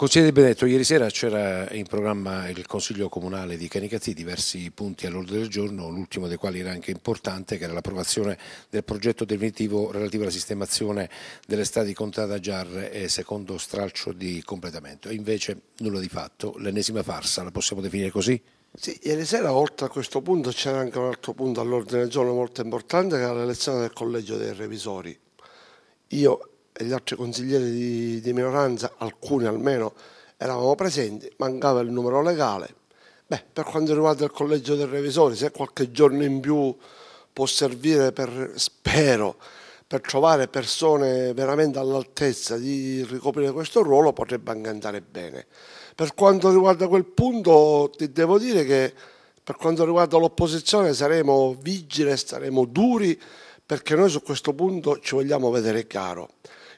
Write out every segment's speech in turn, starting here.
Consigliere Benedetto, ieri sera c'era in programma il Consiglio Comunale di Canicattì, diversi punti all'ordine del giorno, l'ultimo dei quali era anche importante, che era l'approvazione del progetto definitivo relativo alla sistemazione delle strade Contrada Giarre e secondo stralcio di completamento. E invece nulla di fatto, l'ennesima farsa, la possiamo definire così? Sì, ieri sera oltre a questo punto c'era anche un altro punto all'ordine del giorno molto importante che era l'elezione del collegio dei revisori. Io e gli altri consiglieri di, di minoranza, alcuni almeno, eravamo presenti, mancava il numero legale. Beh, per quanto riguarda il collegio dei revisori, se qualche giorno in più può servire per, spero, per trovare persone veramente all'altezza di ricoprire questo ruolo, potrebbe anche andare bene. Per quanto riguarda quel punto, ti devo dire che per quanto riguarda l'opposizione saremo vigili, saremo duri, perché noi su questo punto ci vogliamo vedere chiaro.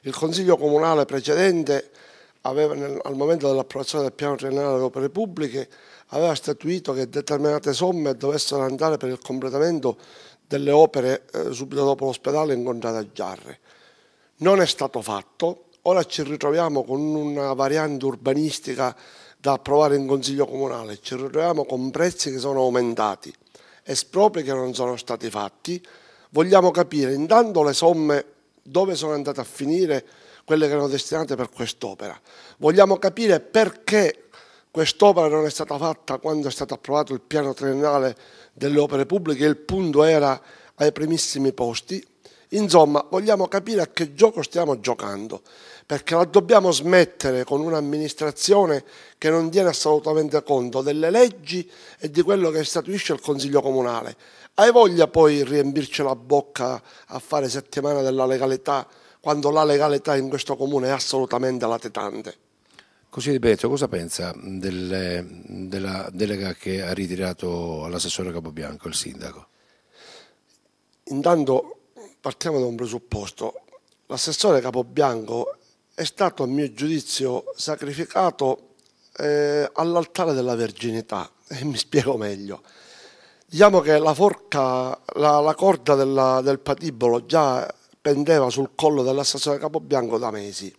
Il Consiglio Comunale precedente aveva, nel, al momento dell'approvazione del piano triennale delle opere pubbliche, aveva statuito che determinate somme dovessero andare per il completamento delle opere eh, subito dopo l'ospedale in Contrada Giarre. Non è stato fatto, ora ci ritroviamo con una variante urbanistica da approvare in Consiglio Comunale, ci ritroviamo con prezzi che sono aumentati, espropri che non sono stati fatti, vogliamo capire intanto le somme dove sono andate a finire quelle che erano destinate per quest'opera. Vogliamo capire perché quest'opera non è stata fatta quando è stato approvato il piano triennale delle opere pubbliche, il punto era ai primissimi posti, Insomma, vogliamo capire a che gioco stiamo giocando, perché la dobbiamo smettere con un'amministrazione che non tiene assolutamente conto delle leggi e di quello che statuisce il Consiglio Comunale. Hai voglia poi riempirci la bocca a fare settimana della legalità quando la legalità in questo comune è assolutamente latetante? Così Di Benezio, cosa pensa delle, della delega che ha ritirato all'assessore Capobianco il sindaco? Intanto Partiamo da un presupposto. L'assessore Capobianco è stato, a mio giudizio, sacrificato eh, all'altare della verginità. E mi spiego meglio. Diciamo che la forca, la, la corda della, del patibolo già pendeva sul collo dell'assessore Capobianco da mesi.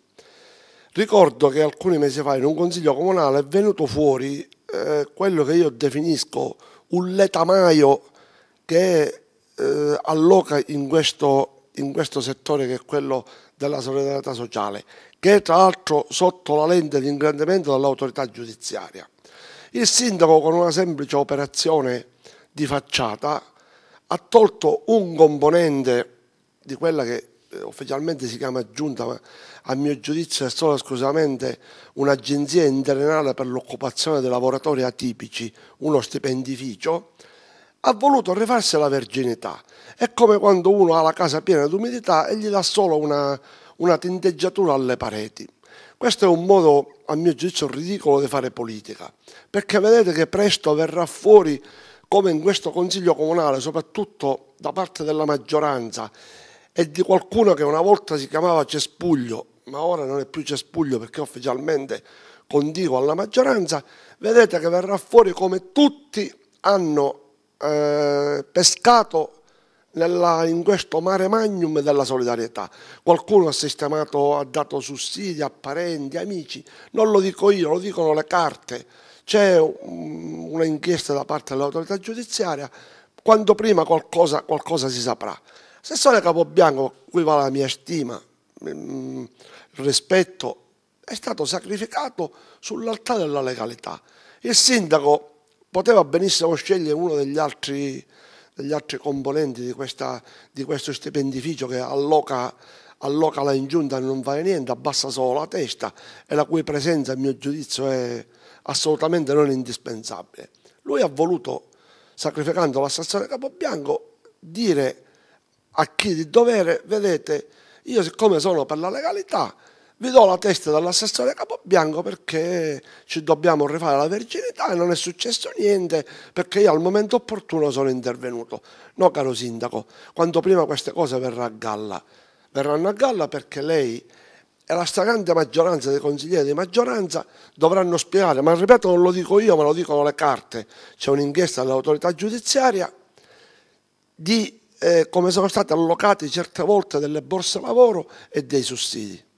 Ricordo che alcuni mesi fa in un consiglio comunale è venuto fuori eh, quello che io definisco un letamaio che eh, alloca in questo, in questo settore che è quello della solidarietà sociale, che è tra l'altro sotto la lente di ingrandimento dell'autorità giudiziaria. Il sindaco con una semplice operazione di facciata ha tolto un componente di quella che eh, ufficialmente si chiama giunta, ma a mio giudizio è solo esclusivamente un'agenzia interinale per l'occupazione dei lavoratori atipici, uno stipendificio, ha voluto rifarsi la verginità. È come quando uno ha la casa piena di umidità e gli dà solo una, una tinteggiatura alle pareti. Questo è un modo, a mio giudizio, ridicolo di fare politica, perché vedete che presto verrà fuori, come in questo Consiglio Comunale, soprattutto da parte della maggioranza e di qualcuno che una volta si chiamava Cespuglio, ma ora non è più Cespuglio perché ufficialmente condico alla maggioranza, vedete che verrà fuori come tutti hanno eh, pescato nella, in questo mare magnum della solidarietà. Qualcuno ha sistemato, ha dato sussidi a parenti, amici, non lo dico io, lo dicono le carte. C'è un'inchiesta da parte dell'autorità giudiziaria, quando prima qualcosa, qualcosa si saprà. Sessore Capobianco, qui va la mia stima, il mm, rispetto, è stato sacrificato sull'altare della legalità. Il sindaco Poteva benissimo scegliere uno degli altri, degli altri componenti di, questa, di, questo stipendificio che alloca, alloca la ingiunta e non vale niente, abbassa solo la testa e la cui presenza, a mio giudizio, è assolutamente non indispensabile. Lui ha voluto, sacrificando la stazione Capobianco, dire a chi di dovere, vedete, io siccome sono per la legalità, vi do la testa dall'assessore Capobianco perché ci dobbiamo rifare la verginità e non è successo niente perché io al momento opportuno sono intervenuto. No, caro sindaco, quanto prima queste cose verranno a galla. Verranno a galla perché lei e la stragrande maggioranza dei consiglieri di maggioranza dovranno spiegare, ma ripeto non lo dico io, ma lo dicono le carte, c'è un'inchiesta dell'autorità giudiziaria di eh, come sono state allocate certe volte delle borse lavoro e dei sussidi.